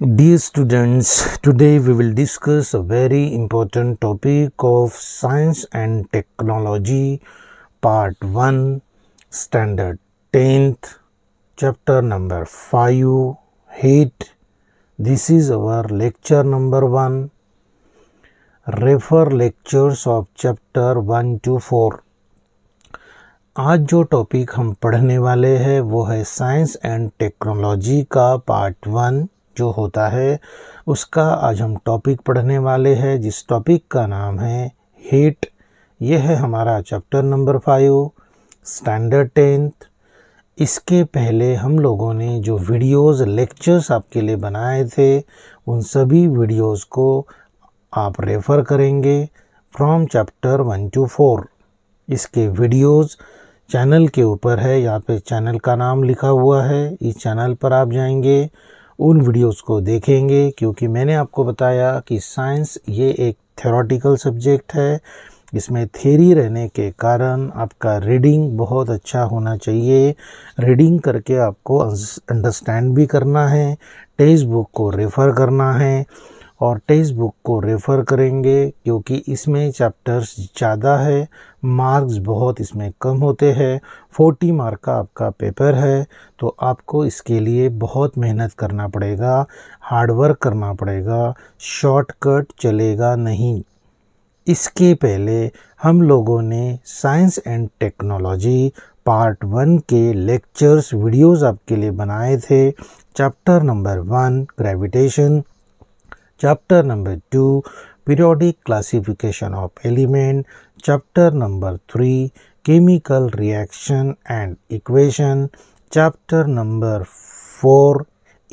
Dear students, today we will discuss a very important topic of Science and Technology Part 1 Standard 10th Chapter number 5 Heat. This is our lecture number 1. Refer lectures of chapter 1 to 4. आज जो topic हम पढ़ने वाले हैं वो है science and technology का part one जो होता है उसका आज हम टॉपिक पढ़ने वाले हैं जिस टॉपिक का नाम है हीट यह है हमारा chapter number five standard tenth इसके पहले हम लोगों ने जो वीडियोस लेक्चर्स आपके लिए बनाए थे उन सभी वीडियोस को आप रेफ़र करेंगे from chapter one two four इसके वीडियोस चैनल के ऊपर है यहाँ पे चैनल का नाम लिखा हुआ है इस चैनल पर आप जाएंगे उन वीडियोस को देखेंगे क्योंकि मैंने आपको बताया कि साइंस ये एक थेरोटिकल सब्जेक्ट है इसमें थेरी रहने के कारण आपका रीडिंग बहुत अच्छा होना चाहिए रीडिंग करके आपको अंडरस्टैंड भी करना है टेक्स्ट बुक को रेफ़र करना है और टेक्स्ट बुक को रेफ़र करेंगे क्योंकि इसमें चैप्टर्स ज़्यादा है मार्क्स बहुत इसमें कम होते हैं फोर्टी मार्क का आपका पेपर है तो आपको इसके लिए बहुत मेहनत करना पड़ेगा हार्डवर्क करना पड़ेगा शॉर्टकट चलेगा नहीं इसके पहले हम लोगों ने science and technology part one के लेक्चर्स वीडियोस आपके लिए बनाए थे chapter number one gravitation chapter number 2 periodic classification of element chapter number 3 chemical reaction and equation chapter number 4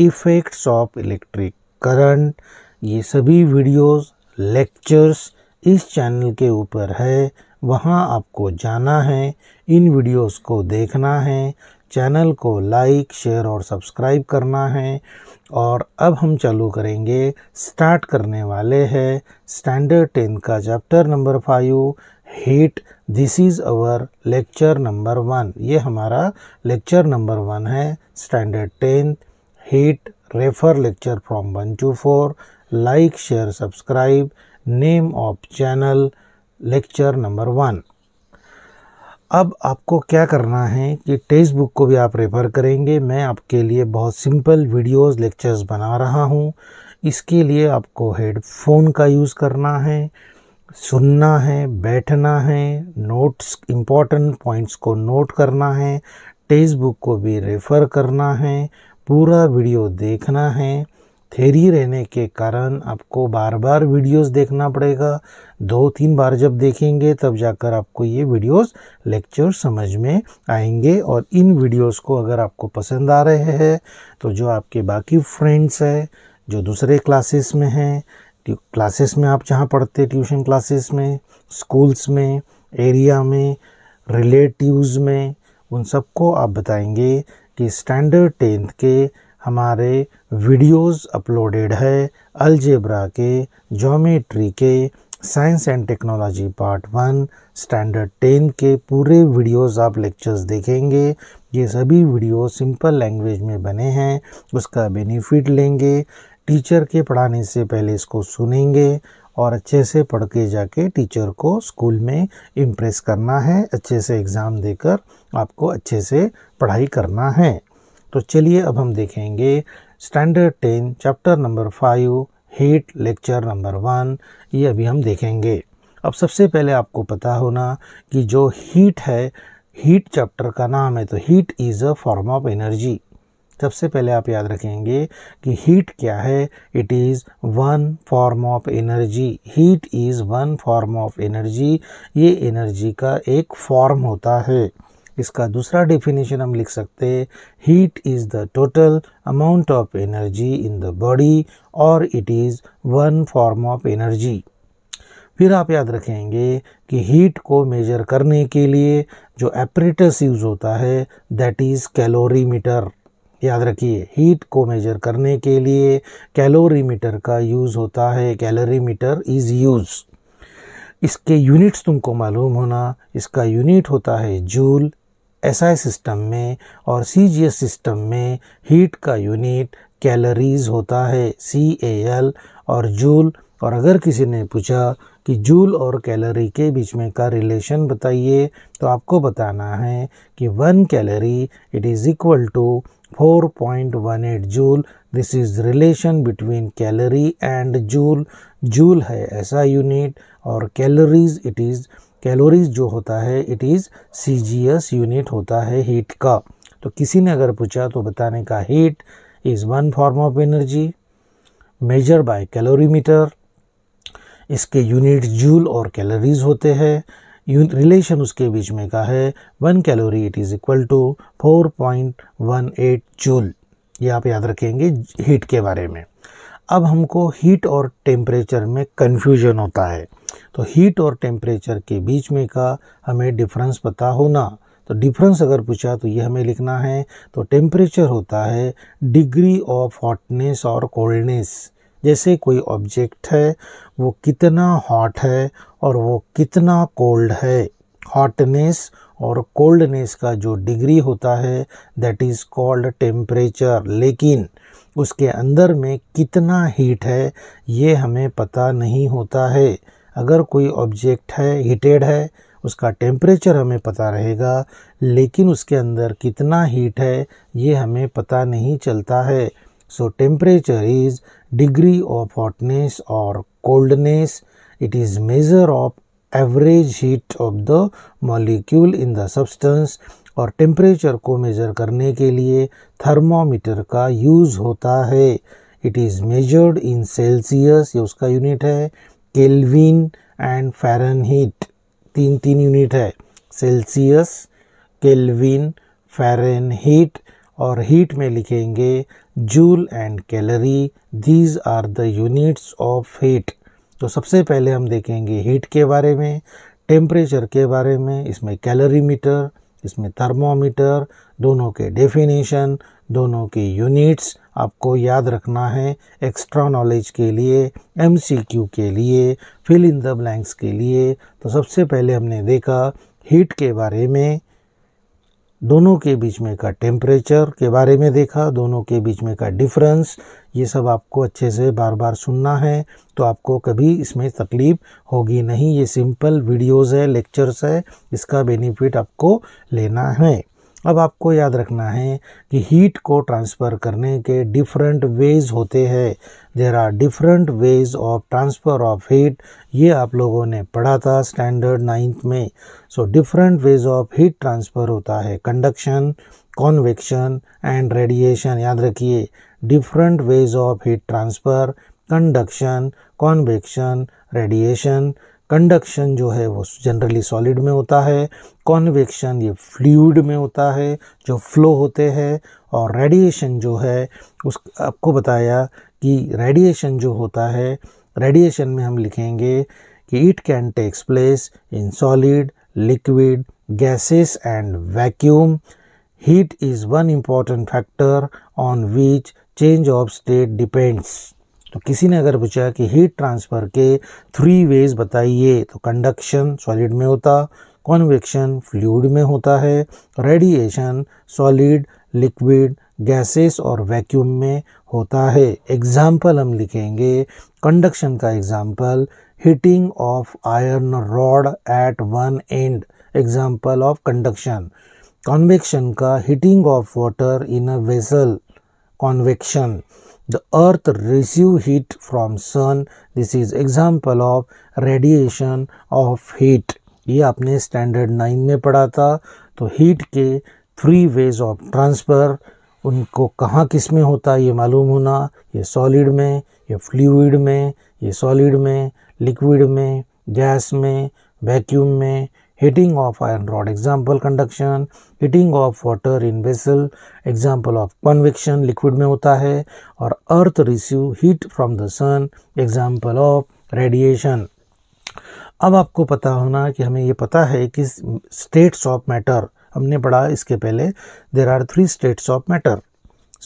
effects of electric current ये सभी वीडियोस लेक्चर्स इस channel के ऊपर है वहाँ आपको जाना है इन वीडियोस को देखना है चैनल को लाइक शेयर और सब्सक्राइब करना है और अब हम चालू करेंगे स्टार्ट करने वाले हैं स्टैंडर्ड टेन का chapter number five heat this is our lecture number one ये हमारा लेक्चर नंबर वन है standard ten heat refer lecture from one two four like share subscribe name of channel lecture number one अब आपको क्या करना है कि text book को भी आप रेफर करेंगे मैं आपके लिए बहुत सिंपल वीडियोस लेक्चर्स बना रहा हूँ इसके लिए आपको हेडफोन का यूज़ करना है सुनना है बैठना है नोट्स इम्पॉर्टेंट पॉइंट्स को नोट करना है टेक्स्ट बुक को भी रेफ़र करना है पूरा वीडियो देखना है थेरी रहने के कारण आपको बार बार वीडियोस देखना पड़ेगा दो तीन बार जब देखेंगे तब जाकर आपको ये वीडियोस लेक्चर समझ में आएंगे और इन वीडियोस को अगर आपको पसंद आ रहे हैं तो जो आपके बाकी फ्रेंड्स हैं जो दूसरे क्लासेस में हैं क्लासेस में आप जहाँ पढ़ते ट्यूशन क्लासेस में स्कूल्स में एरिया में रिलेटिव में उन सबको आप बताएंगे कि स्टैंडर्ड टेंथ के हमारे वीडियोस अपलोडेड है अलजेब्रा के जोमेट्री के science and technology part one standard ten के पूरे वीडियोस आप लेक्चर्स देखेंगे ये सभी वीडियो सिंपल लैंग्वेज में बने हैं उसका बेनिफिट लेंगे टीचर के पढ़ाने से पहले इसको सुनेंगे और अच्छे से पढ़ के जाके टीचर को स्कूल में इम्प्रेस करना है अच्छे से एग्ज़ाम देकर आपको अच्छे से पढ़ाई करना है तो चलिए अब हम देखेंगे standard ten chapter number five heat lecture number one ये अभी हम देखेंगे अब सबसे पहले आपको पता होना कि जो हीट है हीट चैप्टर का नाम है तो heat is a form of energy सबसे पहले आप याद रखेंगे कि हीट क्या है it is one form of energy heat is one form of energy ये एनर्जी का एक फॉर्म होता है इसका दूसरा डेफिनेशन हम लिख सकते हैं heat is the total amount of energy in the body और it is one form of energy फिर आप याद रखेंगे कि हीट को मेजर करने के लिए जो एपरेटस यूज़ होता है दैट इज़ मीटर याद रखिए हीट को मेजर करने के लिए मीटर का यूज़ होता है कैलोरी मीटर इज़ यूज़ इसके यूनिट्स तुमको मालूम होना इसका यूनिट होता है जूल एस SI सिस्टम में और सी सिस्टम में हीट का यूनिट कैलोरीज होता है सी एल और जूल और अगर किसी ने पूछा कि जूल और कैलोरी के बीच में का रिलेशन बताइए तो आपको बताना है कि one calorie it is equal to 4.18 joule this is relation between calorie and joule joule है ऐसा यूनिट और कैलोरीज इट इज़ कैलोरीज जो होता है it is C G S unit होता है हीट का तो किसी ने अगर पूछा तो बताने का heat is one form of energy measure by calorimeter इसके यूनिट जूल और कैलोरीज होते हैं रिलेशन उसके बीच में का है one calorie it is equal to four point one eight joule ये आप याद रखेंगे हीट के बारे में अब हमको हीट और टेम्परेचर में कन्फ्यूजन होता है तो हीट और टेम्परेचर के बीच में का हमें डिफरेंस पता होना तो डिफरेंस अगर पूछा तो ये हमें लिखना है तो टेम्परेचर होता है डिग्री ऑफ हॉटनेस और कोल्डनेस जैसे कोई ऑब्जेक्ट है वो कितना हॉट है और वो कितना कोल्ड है हॉटनेस और कोल्डनेस का जो डिग्री होता है दैट इज़ कॉल्ड टेम्परेचर लेकिन उसके अंदर में कितना हीट है ये हमें पता नहीं होता है अगर कोई ऑब्जेक्ट है हीटेड है उसका टेम्परेचर हमें पता रहेगा लेकिन उसके अंदर कितना हीट है ये हमें पता नहीं चलता है so temperature is degree of hotness और coldness it is measure of average heat of the molecule in the substance और टेम्परेचर को मेज़र करने के लिए थर्मोमीटर का यूज़ होता है it is measured in Celsius ये उसका यूनिट है केल्विन एंड हीट तीन तीन यूनिट है सेल्सियस केल्विन हीट और हीट में लिखेंगे joule and calorie these are the units of heat तो सबसे पहले हम देखेंगे हीट के बारे में टेम्परेचर के बारे में इसमें मीटर इसमें थर्मोमीटर दोनों के डेफिनेशन दोनों के यूनिट्स आपको याद रखना है एक्स्ट्रा नॉलेज के लिए एमसीक्यू के लिए फिल इन द ब्लैंक्स के लिए तो सबसे पहले हमने देखा हीट के बारे में दोनों के बीच में का टेम्परेचर के बारे में देखा दोनों के बीच में का डिफरेंस ये सब आपको अच्छे से बार बार सुनना है तो आपको कभी इसमें तकलीफ होगी नहीं ये सिंपल वीडियोस है लेक्चर्स है इसका बेनिफिट आपको लेना है अब आपको याद रखना है कि हीट को ट्रांसफ़र करने के डिफरेंट वेज होते हैं there are different ways of transfer of heat ये आप लोगों ने पढ़ा था स्टैंडर्ड नाइन्थ में so different ways of heat transfer होता है कंडक्शन कॉन्वेक्शन एंड रेडिएशन याद रखिए different ways of heat transfer conduction convection radiation conduction जो है वो जनरली सॉलिड में होता है कॉन्वेक्शन ये फ्लूड में होता है जो फ्लो होते हैं और रेडिएशन जो है उस आपको बताया कि रेडिएशन जो होता है रेडिएशन में हम लिखेंगे कि it can takes place in solid liquid gases and vacuum heat is one important factor on which change of state depends तो किसी ने अगर पूछा कि हीट ट्रांसफ़र के थ्री वेज बताइए तो कंडक्शन सॉलिड में होता कॉन्वेक्शन फ्लूड में होता है रेडिएशन सॉलिड लिक्विड गैसेस और वैक्यूम में होता है एग्जाम्पल हम लिखेंगे कंडक्शन का example heating of iron rod at one end example of conduction convection का heating of water in a vessel convection the earth receive heat from sun this is example of radiation of heat ये आपने standard nine में पढ़ा था तो heat के three veg of transfer उनको कहाँ किस में होता है ये मालूम होना ये सॉलिड में ये फ्लूड में ये सॉलिड में लिक्विड में गैस में वैक्यूम में heating of iron rod example conduction heating of water in vessel example of convection liquid mein hota hai aur earth receive heat from the sun example of radiation अब आपको पता होना कि हमें ये पता है कि स्टेट्स ऑफ मैटर हमने पढ़ा इसके पहले there are three states of matter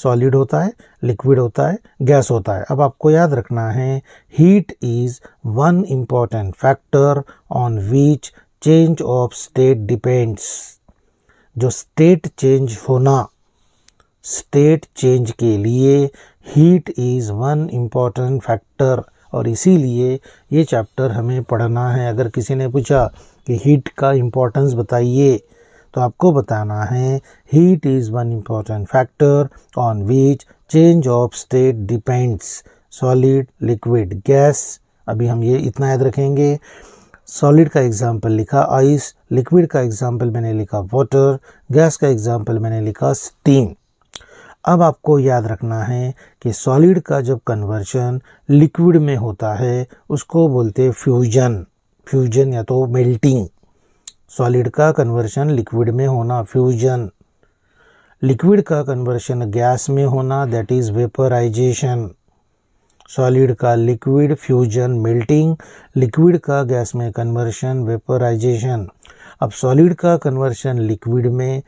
solid होता है लिक्विड होता है गैस होता है अब आपको याद रखना है heat is one important factor on which change of state depends जो स्टेट चेंज होना स्टेट चेंज के लिए heat is one important factor और इसीलिए ये चैप्टर हमें पढ़ना है अगर किसी ने पूछा कि हीट का इम्पोर्टेंस बताइए तो आपको बताना है heat is one important factor on which change of state depends solid liquid gas अभी हम ये इतना याद रखेंगे सॉलिड का एग्ज़ाम्पल लिखा आइस लिक्विड का एग्ज़ाम्पल मैंने लिखा वाटर गैस का एग्ज़ाम्पल मैंने लिखा स्टीम अब आपको याद रखना है कि सॉलिड का जब कन्वर्जन लिक्विड में होता है उसको बोलते हैं फ्यूजन फ्यूजन या तो मेल्टिंग सॉलिड का कन्वर्शन लिक्विड में होना फ्यूजन लिक्विड का कन्वर्शन गैस में होना दैट इज़ वेपराइजेशन सॉलिड का लिक्विड फ्यूजन मेल्टिंग लिक्विड का गैस में कन्वर्शन वेपराइजेशन अब सॉलिड का कन्वर्शन लिक्विड में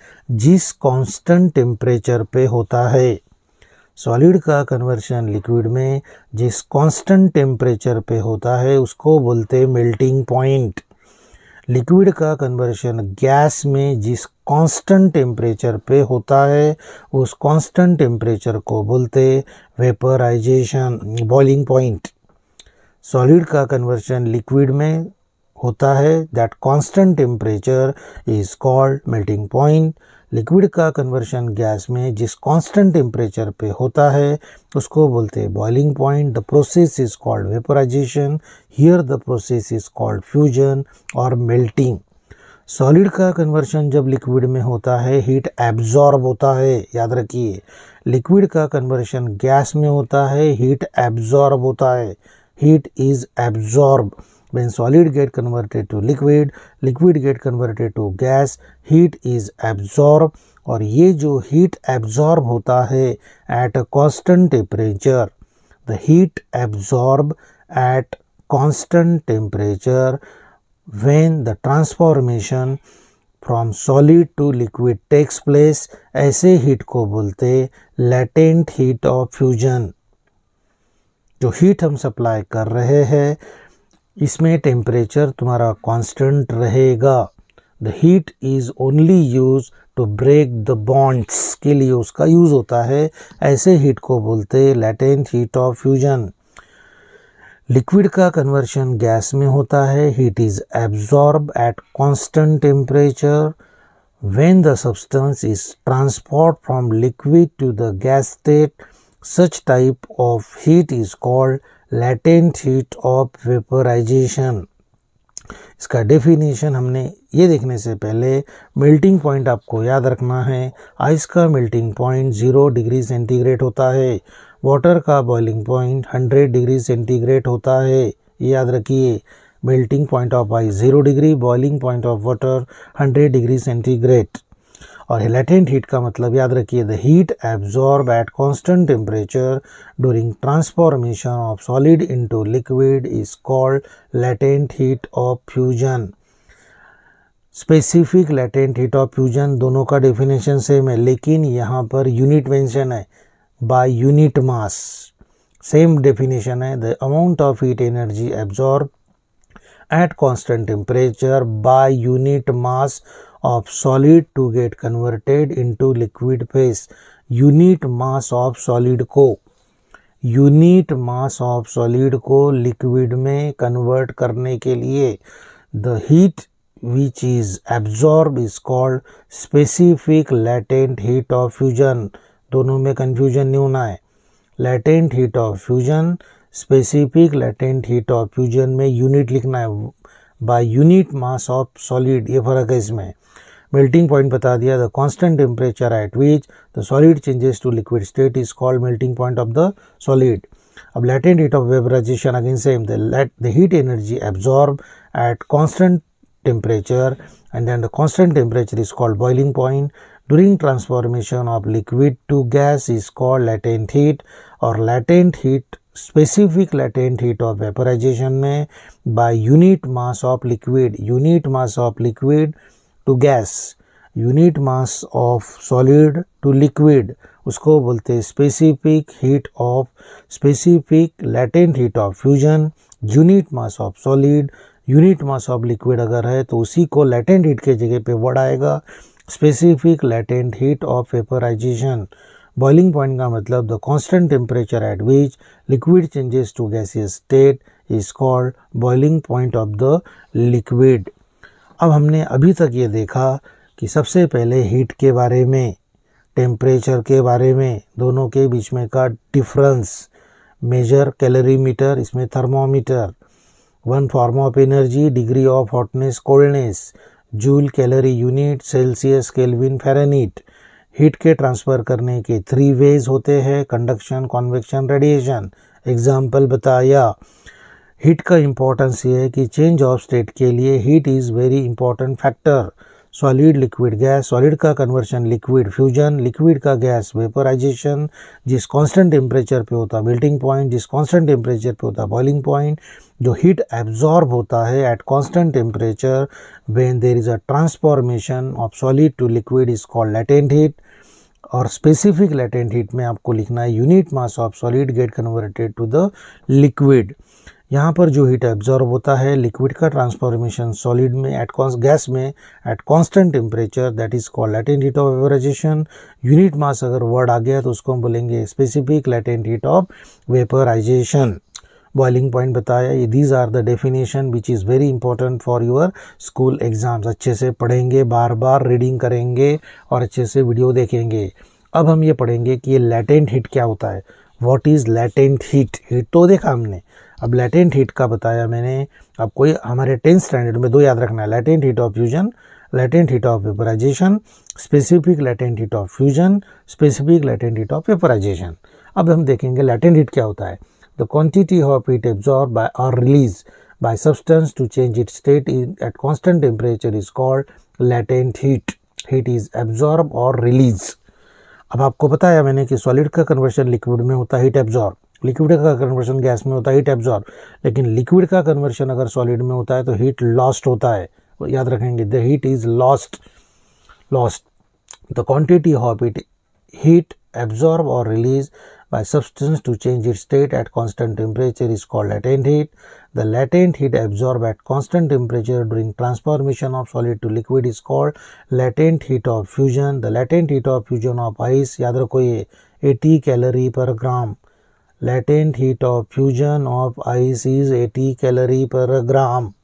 जिस कांस्टेंट टेम्परेचर पे होता है सॉलिड का कन्वर्शन लिक्विड में जिस कांस्टेंट टेम्परेचर पे होता है उसको बोलते मेल्टिंग पॉइंट लिक्विड का कन्वर्शन गैस में जिस कांस्टेंट टेम्परेचर पे होता है उस कांस्टेंट टेम्परेचर को बोलते वेपराइजेशन बॉइलिंग पॉइंट सॉलिड का कन्वर्शन लिक्विड में होता है that constant temperature is called melting point liquid का कन्वर्शन गैस में जिस कांस्टेंट टेम्परेचर पे होता है उसको बोलते हैं boiling point the process is called vaporization here the process is called fusion और मेल्टिंग सॉलिड का कन्वर्शन जब लिक्विड में होता है हीट एब्जॉर्ब होता है याद रखिए लिक्विड का कन्वर्शन गैस में होता है हीट एब्जॉर्ब होता है heat is absorb when solid get converted to liquid liquid get converted to gas heat is absorbed और ये जो heat absorb होता है at a constant temperature the heat absorb at constant temperature when the transformation from solid to liquid takes place ऐसे heat को बोलते latent heat of fusion जो heat हम सप्लाई कर रहे हैं इसमें टेम्परेचर तुम्हारा कांस्टेंट रहेगा the heat is only use to break the bonds के लिए उसका यूज़ होता है ऐसे हीट को बोलते latent heat of fusion liquid का कन्वर्शन गैस में होता है heat is absorb at constant temperature when the substance is transport from liquid to the gas state such type of heat is called latent heat of vaporization इसका definition हमने ये देखने से पहले मेल्टिंग पॉइंट आपको याद रखना है आइस का melting point zero degree centigrade होता है वाटर का boiling point hundred degree centigrade होता है ये याद रखिए melting point of ice zero degree boiling point of water hundred degree centigrade और लेटेंट हीट का मतलब याद रखिए the heat absorb at constant temperature during transformation of solid into liquid is called latent heat of fusion specific latent heat of fusion दोनों का definition same है लेकिन यहाँ पर यूनिट मेंशन है by unit mass same definition है the amount of heat energy absorb at constant temperature by unit mass of solid to get converted into liquid phase unit mass of solid को unit mass of solid को liquid में convert करने के लिए the heat which is absorbed is called specific latent heat of fusion दोनों में confusion नहीं होना है latent heat of fusion specific latent heat of fusion में unit लिखना है by unit mass of solid ये फर्क है इसमें melting point bata diya the constant temperature at which the solid changes to liquid state is called melting point of the solid अब latent heat of vaporization again same the let the heat energy absorbed at constant temperature and then the constant temperature is called boiling point during transformation of liquid to gas is called latent heat or latent heat Specific latent heat of vaporization by unit mass of liquid unit mass of liquid liquid to gas unit mass of solid to liquid उसको बोलते हैं specific heat of specific latent heat of fusion unit mass of solid unit mass of liquid अगर है तो उसी को latent heat के जगह पे वर्ड आएगा specific latent heat of vaporisation boiling point का मतलब the constant temperature at which liquid changes to gaseous state is called boiling point of the liquid अब हमने अभी तक ये देखा कि सबसे पहले हीट के बारे में टेम्परेचर के बारे में दोनों के बीच में का डिफरेंस मेजर कैलोरीमीटर इसमें thermometer one form of energy degree of hotness coldness joule calorie unit Celsius Kelvin Fahrenheit heat के ट्रांसफ़र करने के थ्री वेज होते हैं कंडक्शन कॉन्वेक्शन रेडिएशन एग्जाम्पल बताया हीट का इम्पोर्टेंस ये है कि चेंज ऑफ स्टेट के लिए heat is very important factor solid liquid gas solid का कन्वर्शन लिक्विड फ्यूजन लिक्विड का गैस वेपराइजेशन जिस कांस्टेंट टेम्परेचर पे होता है मेल्टिंग पॉइंट जिस कांस्टेंट टेम्परेचर पे होता है बॉइलिंग पॉइंट जो हीट एब्जॉर्ब होता है at constant temperature when there is a transformation of solid to liquid is called latent heat और स्पेसिफिक लेटेंट हीट में आपको लिखना है unit mass of solid get converted to the liquid यहाँ पर जो हीट एब्जॉर्ब होता है लिक्विड का ट्रांसफॉर्मेशन सॉलिड में एट गैस में at constant temperature that is called and heat of vaporisation unit mass अगर वर्ड आ गया तो उसको हम बोलेंगे specific and heat of vaporisation boiling point बताया ये these are the definition which is very important for your school exams अच्छे से पढ़ेंगे बार बार रीडिंग करेंगे और अच्छे से वीडियो देखेंगे अब हम ये पढ़ेंगे कि ये लैटेंट हीट क्या होता है what is latent heat heat तो देखा हमने अब लेटेंट हीट का बताया मैंने कोई हमारे टेंथ स्टैंडर्ड में दो याद रखना है latent heat of fusion latent heat of vaporisation specific latent heat of fusion specific latent heat of vaporisation अब हम देखेंगे लेटेंट हीट क्या होता है the quantity of heat absorb by और release by substance to change it state in at constant temperature is called latent heat heat is absorb और release अब आपको बताया मैंने कि सॉलिड का कन्वर्शन लिक्विड में होता है हीट एब्जॉर्ब लिक्विड का कन्वर्शन गैस में होता है हीट एब्जॉर्ब लेकिन लिक्विड का कन्वर्शन अगर सॉलिड में होता है तो हीट लॉस्ट होता है याद रखेंगे the heat is lost lost the quantity of it heat absorb और release by substance to change it state at constant temperature is called latent heat the latent heat absorb at constant temperature during transformation of solid to liquid is called latent heat of fusion the latent heat of fusion of ice याद रखो ये eighty calorie per gram latent heat of fusion of ice is 80 calorie per gram.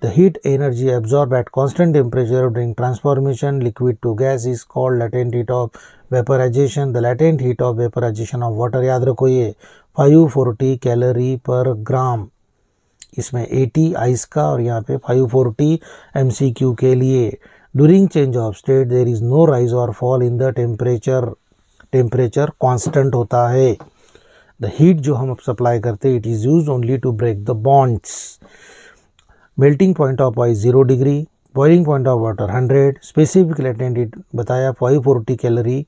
The heat energy absorbed at constant temperature during transformation liquid to gas is called latent heat of vaporization. The latent heat of vaporization of water याद रखो ये 540 calorie per ग्राम इसमें 80 ice का और यहाँ पे 540 MCQ के लिए during change of state there is no rise और fall in the temperature temperature constant होता है द हीट जो हम सप्लाई करते हैं it is use only to break the bonds melting point of ice zero degree boiling point of water hundred specific latent बताया five forty calorie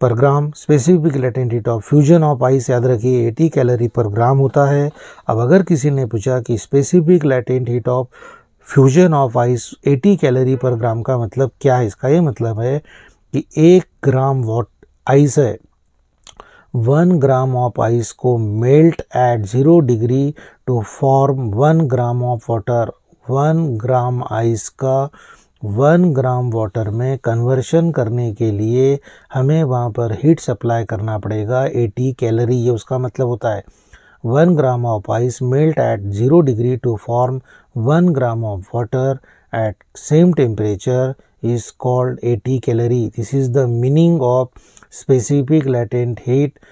per gram specific latent of fusion of ice याद रखिए eighty calorie per ग्राम होता है अब अगर किसी ने पूछा कि specific latent heat of fusion of ice eighty calorie per gram का मतलब क्या है इसका ये मतलब है कि एक ग्राम वॉट आइस है वन ग्राम ऑफ आइस को melt at zero degree to form one gram of water one gram ice का वन ग्राम वाटर में कन्वर्शन करने के लिए हमें वहाँ पर हीट सप्लाई करना पड़ेगा 80 कैलोरी ये उसका मतलब होता है one gram of ice melt at zero degree to form one gram of water at same temperature is called a T calorie. This is the meaning of specific latent heat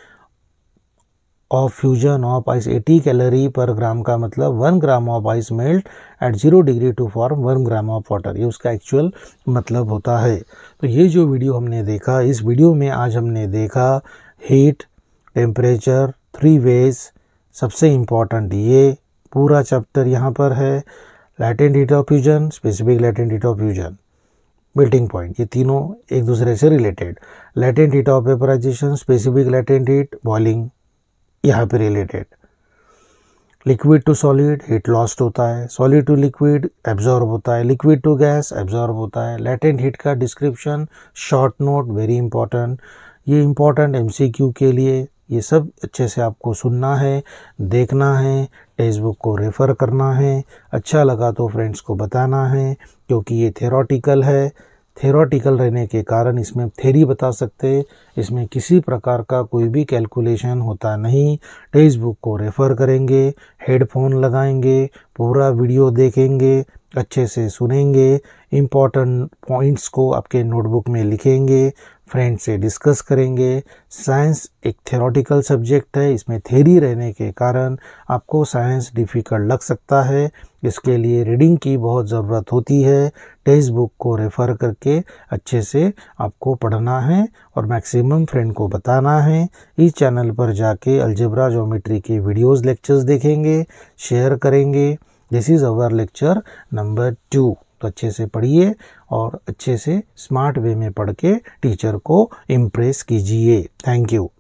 of fusion of ice eighty calorie per gram का मतलब one gram of ice melt at zero degree to form one gram of water ये उसका actual मतलब होता है तो ये जो वीडियो हमने देखा इस वीडियो में आज हमने देखा हीट टेम्परेचर थ्री वेज सबसे इम्पॉर्टेंट ये पूरा चैप्टर यहाँ पर है latent heat of fusion specific latent heat of fusion melting point ये तीनों एक दूसरे से related latent heat of vaporisation specific latent heat boiling यहाँ पे related liquid to solid heat lost होता है सॉलिड टू लिक्विड एब्जॉर्ब होता है लिक्विड टू गैस एब्जॉर्ब होता है लैटेंट हीट का description short note very important ये इंपॉर्टेंट एमसीक्यू के लिए ये सब अच्छे से आपको सुनना है देखना है टेक्स्ट बुक को रेफ़र करना है अच्छा लगा तो फ्रेंड्स को बताना है क्योंकि ये थेरोटिकल है थेरोटिकल रहने के कारण इसमें थेरी बता सकते इसमें किसी प्रकार का कोई भी कैलकुलेशन होता नहीं टेक्स्ट बुक को रेफ़र करेंगे हेडफोन लगाएंगे पूरा वीडियो देखेंगे अच्छे से सुनेंगे इम्पॉर्टेंट पॉइंट्स को आपके नोटबुक में लिखेंगे फ्रेंड से डिस्कस करेंगे साइंस एक थेरोटिकल सब्जेक्ट है इसमें थेरी रहने के कारण आपको साइंस डिफ़िकल्ट लग सकता है इसके लिए रीडिंग की बहुत ज़रूरत होती है टेक्स्ट बुक को रेफ़र करके अच्छे से आपको पढ़ना है और मैक्सिमम फ्रेंड को बताना है इस चैनल पर जाके अल्जेब्रा जोमेट्री के वीडियोस लेक्चर्स देखेंगे शेयर करेंगे this is our lecture number two तो अच्छे से पढ़िए और अच्छे से स्मार्ट वे में पढ़ के टीचर को इम्प्रेस कीजिए थैंक यू